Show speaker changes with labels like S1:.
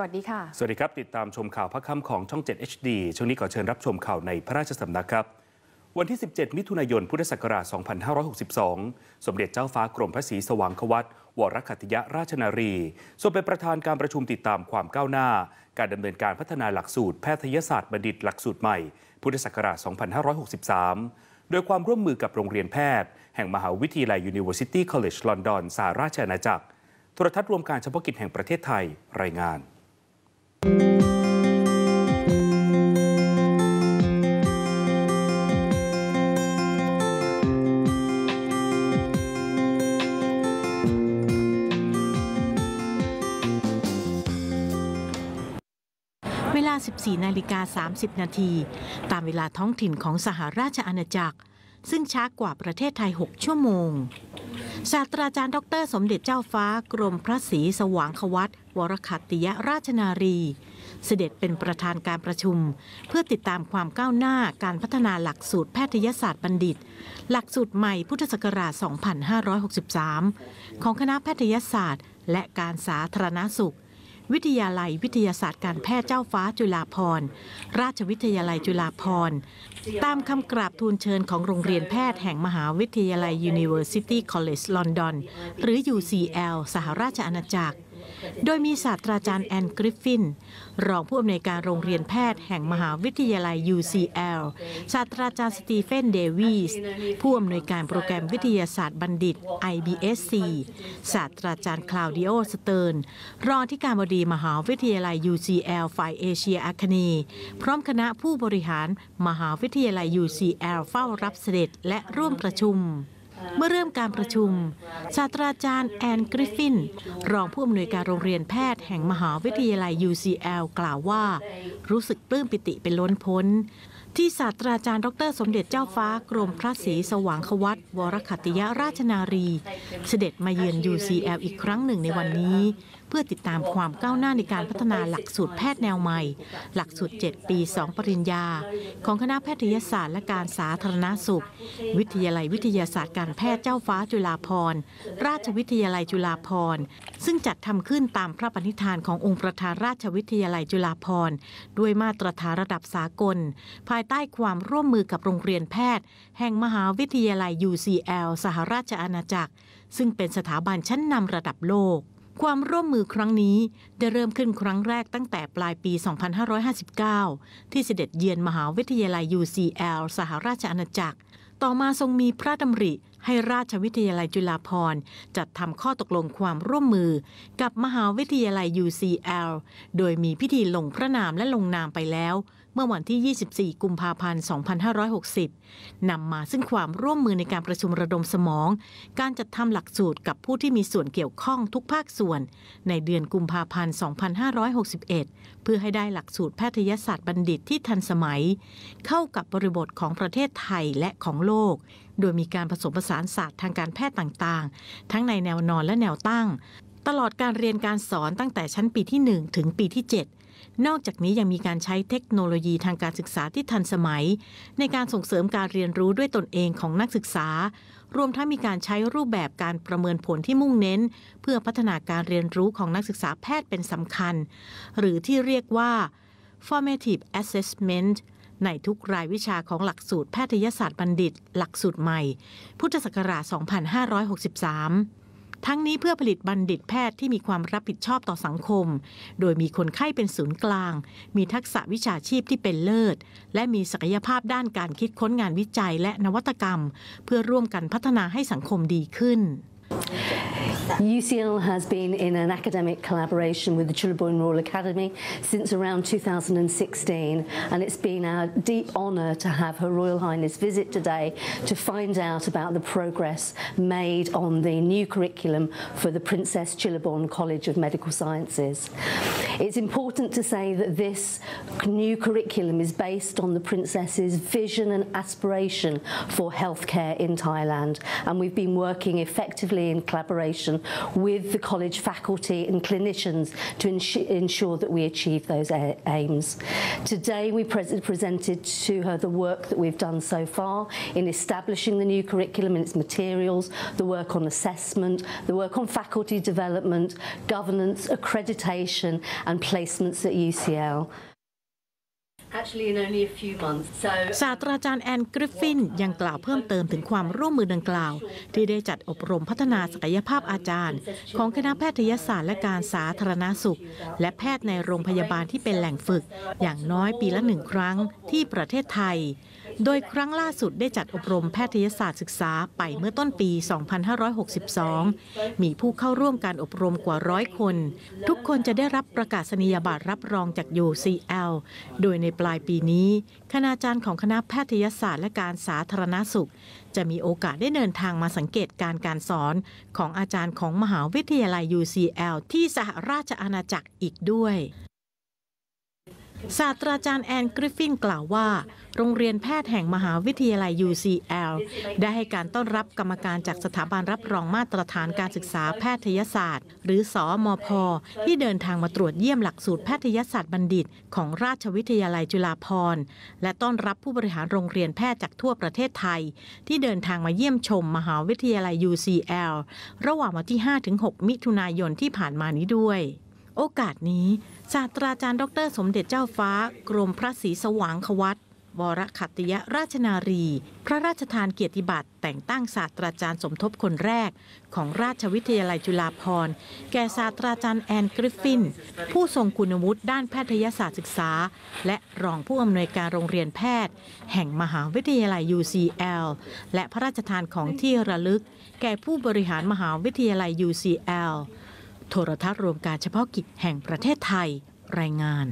S1: สวัสดีค่ะ สวัสดีครับ ติดตามชมข่าวพระคำของช่อง 7 HD ช่วงนี้ขอเชิญรับชมข่าวในพระราชสำนักครับ วันที่ 17 มิถุนายนพุทธศักราช2562 สมเด็จเจ้าฟ้ากรมพระศรีสว่างควัตวรคัตยราชนารีทรงเป็นประธานการประชุมติดตามความก้าวหน้า การดำเนินการพัฒนาหลักสูตรแพทยศาสตร์บัณฑิตหลักสูตรใหม่ พุทธศักราช2563 โดยความร่วมมือกับโรงเรียนแพทย์ แห่งมหาวิทยาลัย University College London สาราชอาณาจักรโทรทัศน์รวมการเฉพาะกิจแห่งประเทศไทยรายงานเวลา 14นาฬิกา30นาที ตามเวลาท้องถิ่นของสหราชอาณาจักร ซึ่งช้ากว่าประเทศไทย 6 ชั่วโมง ศาสตราจารย์ดรสมเด็จเจ้าฟ้า กรมพระศรีสว่างควัตวรคัตติยราชนารี เสด็จเป็นประธานการประชุม เพื่อติดตามความก้าวหน้าการพัฒนาหลักสูตรแพทยศาสตร์บัณฑิต หลักสูตรใหม่พุทธศักราช2563 ของคณะแพทยศาสตร์และการสาธารณสุขวิทยาลัยวิทยาศาสตร์การแพทย์เจ้าฟ้าจุฬาภรราชวิทยาลัยจุฬาภรตามคำกราบทูลเชิญของโรงเรียนแพทย์แห่งมหาวิทยาลัย University College London หรือ UCL สหราชอาณาจักรโดยมีศาสตราจารย์แอนกริฟฟิน รองผู้อำนวยการโรงเรียนแพทย์แห่งมหาวิทยาลัย UCL ศาสตราจารย์ สตีเฟนเดวิสผู้อำนวยการโปรแกรมวิทยาศาสตร์บัณฑิต IBSC ศาสตราจารย์คลาวดิโอสเติร์นรองที่การบดีมหาวิทยาลัย UCL ฝ่ายเอเชียอาคเนี พร้อมคณะผู้บริหารมหาวิทยาลัย UCL เฝ้ารับเสด็จและร่วมประชุมเมื่อเริ่มการประชุมศาสตราจารย์แอนกริฟฟินรองผู้อำนวยการโรงเรียนแพทย์แห่งมหาวิทยาลัย UCL กล่าวว่า รู้สึกปลื้มปิติเป็นล้นพ้น ที่ศาสตราจารย์ดรสมเด็จเจ้าฟ้ากรมพระศรีสว่างควัต วรคติยราชนารี เสด็จมาเยือน UCL อีกครั้งหนึ่งในวันนี้เพื่อติดตามความก้าวหน้าในการพัฒนาหลักสูตรแพทย์แนวใหม่ หลักสูตร7ปี 2 ปริญญา ของคณะแพทยศาสตร์และการสาธารณาสุข วิทยาลัยวิทยาศาสตร์การแพทย์เจ้าฟ้าจุฬาภรราชวิทยาลัยจุฬาภรซึ่งจัดทำขึ้นตามพระปณิธานขององค์ประธานราชวิทยาลัยจุฬาภรด้วยมาตรฐานระดับสากล ภายใต้ความร่วมมือกับโรงเรียนแพทย์ แห่งมหาวิทยาลัย UCL สหราชอาณาจักร ซึ่งเป็นสถาบันชั้นนำระดับโลกความร่วมมือครั้งนี้ได้เริ่มขึ้นครั้งแรกตั้งแต่ปลายปี 2559 ที่เสด็จเยือนมหาวิทยาลัย UCL สหราชอาณาจักร ต่อมาทรงมีพระดำริ ให้ราชวิทยาลัยจุฬาภรณ์ จัดทำข้อตกลงความร่วมมือกับมหาวิทยาลัย UCL โดยมีพิธีลงพระนามและลงนามไปแล้วมื่อวันที่ 24 กุมภาพันธ์ 2560 นำมาซึ่งความร่วมมือในการประชุมระดมสมอง การจัดทำหลักสูตรกับผู้ที่มีส่วนเกี่ยวข้องทุกภาคส่วน ในเดือนกุมภาพันธ์ 2561 เพื่อให้ได้หลักสูตรแพทยศาสตร์บัณฑิตที่ทันสมัย เข้ากับบริบทของประเทศไทยและของโลก โดยมีการผสมผสานศาสตร์ทางการแพทย์ต่างๆ ทั้งในแนวนอนและแนวตั้งตลอดการเรียนการสอนตั้งแต่ชั้นปีที่ 1 ถึงปีที่ 7 นอกจากนี้ยังมีการใช้เทคโนโลยีทางการศึกษาที่ทันสมัย ในการส่งเสริมการเรียนรู้ด้วยตนเองของนักศึกษา รวมทั้งมีการใช้รูปแบบการประเมินผลที่มุ่งเน้น เพื่อพัฒนาการเรียนรู้ของนักศึกษาแพทย์เป็นสำคัญ หรือที่เรียกว่า formative assessment ในทุกรายวิชาของหลักสูตรแพทยศาสตร์บัณฑิต หลักสูตรใหม่ พุทธศักราช 2563ทั้งนี้เพื่อผลิตบัณฑิตแพทย์ที่มีความรับผิดชอบต่อสังคม โดยมีคนไข้เป็นศูนย์กลาง มีทักษะวิชาชีพที่เป็นเลิศ และมีศักยภาพด้านการคิดค้นงานวิจัยและนวัตกรรม เพื่อร่วมกันพัฒนาให้สังคมดีขึ้น
S2: UCL has been in an academic collaboration with the Chilburn Royal Academy since around 2016 and it's been our deep honour to have Her Royal Highness visit today to find out about the progress made on the new curriculum for the Princess Chilburn College of Medical Sciences. It's important to say that this new curriculum is based on the Princess's vision and aspiration for healthcare in Thailand and we've been working effectively in collaboration collaboration with the college faculty and clinicians to ensure that we achieve those aims. Today we presented to her the work that we've done so far in establishing the new curriculum and its materials, the work on assessment, the work on faculty development, governance, accreditation and placements at
S1: UCL. ศาสตราจารย์แอน กริฟฟินยังกล่าวเพิ่มเติมถึงความร่วมมือดังกล่าว ที่ได้จัดอบรมพัฒนาศักยภาพอาจารย์ของคณะแพทยศาสตร์และการสาธารณาสุข และแพทย์ในโรงพยาบาลที่เป็นแหล่งฝึกอย่างน้อยปีละหนึ่งครั้งที่ประเทศไทยโดยครั้งล่าสุดได้จัดอบรมแพทยศาสตร์ศึกษาไปเมื่อต้นปี 2562 มีผู้เข้าร่วมการอบรมกว่าร้อยคน ทุกคนจะได้รับประกาศนียบัตรรับรองจาก UCL โดยในปลายปีนี้ คณาจารย์ของคณะแพทยศาสตร์และการสาธารณาสุข จะมีโอกาสได้เดินทางมาสังเกตการการสอน ของอาจารย์ของมหาวิทยาลัย UCL ที่สหราชอาณาจักรอีกด้วยศาสตราจารย์แอน กริฟฟินกล่าวว่า โรงเรียนแพทย์แห่งมหาวิทยาลัย UCL ได้ให้การต้อนรับกรรมการจากสถาบันรับรองมาตรฐานการศึกษาแพทยศาสตร์ หรือสอมพที่เดินทางมาตรวจเยี่ยมหลักสูตรแพทยศาสตร์บัณฑิตของราชวิทยาลัยจุฬาภรณ์ และต้อนรับผู้บริหารโรงเรียนแพทย์จากทั่วประเทศไทย ที่เดินทางมาเยี่ยมชมมหาวิทยาลัย UCL ระหว่างวันที่ 5-6 มิถุนายนที่ผ่านมานี้ด้วยโอกาสนี้ ศาสตราจารย์ดร สมเด็จเจ้าฟ้า กรมพระศรีสว่างควัตวรขัตยราชนารี พระราชทานเกียรติบัตรแต่งตั้งศาสตราจารย์สมทบคนแรก ของราชวิทยาลัยจุฬาภรณ์แก่ศาสตราจารย์แอนกริฟฟิน ผู้ทรงคุณวุฒิด้านแพทยศาสตร์ศึกษา และรองผู้อำนวยการโรงเรียนแพทย์ แห่งมหาวิทยาลัย UCL และพระราชทานของที่ระลึก แก่ผู้บริหารมหาวิทยาลัย UCL โทรทัศน์รวมการเฉพาะกิจแห่งประเทศไทยรายงาน